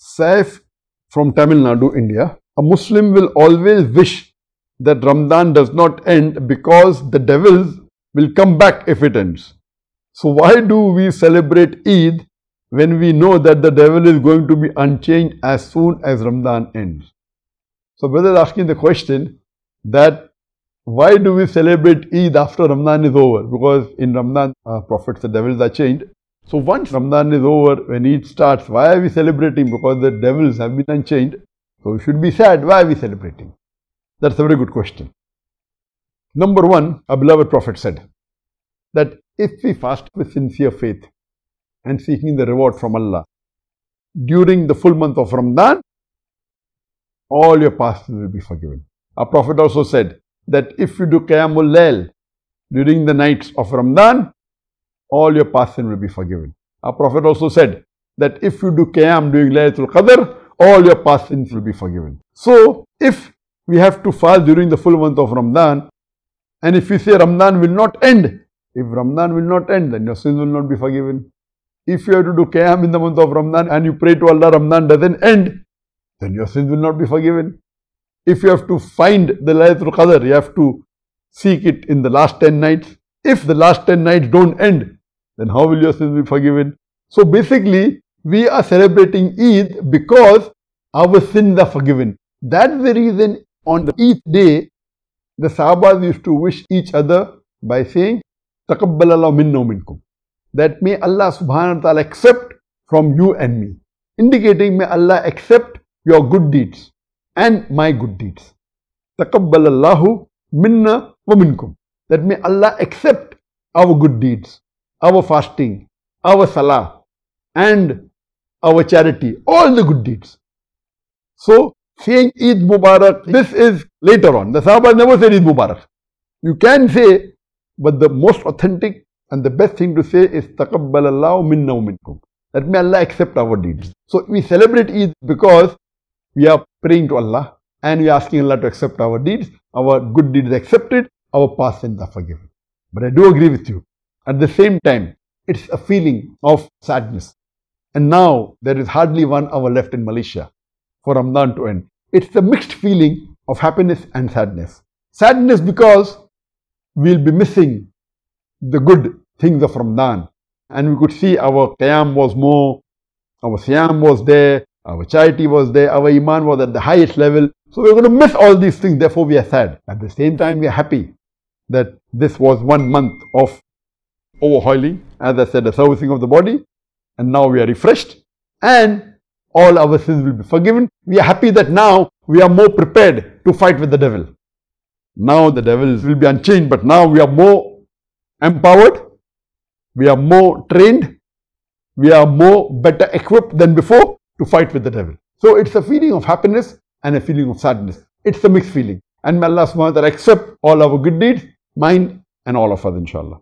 Saif from Tamil Nadu, India, a Muslim will always wish that Ramadan does not end because the devils will come back if it ends. So why do we celebrate Eid when we know that the devil is going to be unchanged as soon as Ramadan ends? So brother asking the question that why do we celebrate Eid after Ramadan is over? Because in Ramadan, uh, prophets, the devils are chained. So once Ramadan is over, when it starts, why are we celebrating? Because the devils have been unchained. So we should be sad. Why are we celebrating? That's a very good question. Number one, our beloved Prophet said that if we fast with sincere faith and seeking the reward from Allah during the full month of Ramadan, all your sins will be forgiven. Our Prophet also said that if you do Qiyamul Lail during the nights of Ramadan, all your past sin will be forgiven. Our Prophet also said that if you do Qiyam during Laylatul Qadr, all your past sins will be forgiven. So, if we have to fast during the full month of Ramadan, and if we say Ramadan will not end, if Ramadan will not end, then your sins will not be forgiven. If you have to do Qiyam in the month of Ramadan and you pray to Allah, Ramadan doesn't end, then your sins will not be forgiven. If you have to find the Laylatul Qadr, you have to seek it in the last 10 nights. If the last 10 nights don't end, then how will your sins be forgiven? So basically, we are celebrating Eid because our sins are forgiven. That's the reason on the Eid day, the Sahabas used to wish each other by saying, تَقَبَّلَ minna مِنَّا وَمِنْكُمْ That may Allah subhanahu wa ta'ala accept from you and me. Indicating may Allah accept your good deeds and my good deeds. تَقَبَّلَ minna wa وَمِنْكُمْ That may Allah accept our good deeds our fasting, our salah, and our charity, all the good deeds. So, saying Eid Mubarak, this is later on. The Sahaba never said Eid Mubarak. You can say, but the most authentic and the best thing to say is Taqabbal Allah minna minkum. That may Allah accept our deeds. So, we celebrate Eid because we are praying to Allah and we are asking Allah to accept our deeds. Our good deeds accepted, our past sins are forgiven. But I do agree with you at the same time, it's a feeling of sadness. And now there is hardly one hour left in Malaysia for Ramadan to end. It's a mixed feeling of happiness and sadness. Sadness because we'll be missing the good things of Ramadan. And we could see our Qiyam was more, our Siyam was there, our charity was there, our Iman was at the highest level. So we're going to miss all these things, therefore we are sad. At the same time, we are happy that this was one month of overhauling, as I said, the servicing of the body, and now we are refreshed, and all our sins will be forgiven. We are happy that now we are more prepared to fight with the devil. Now the devil will be unchained, but now we are more empowered, we are more trained, we are more better equipped than before to fight with the devil. So it's a feeling of happiness and a feeling of sadness. It's a mixed feeling. And may Allah subhanahu wa ta'ala accept all our good deeds, mine and all of us inshallah.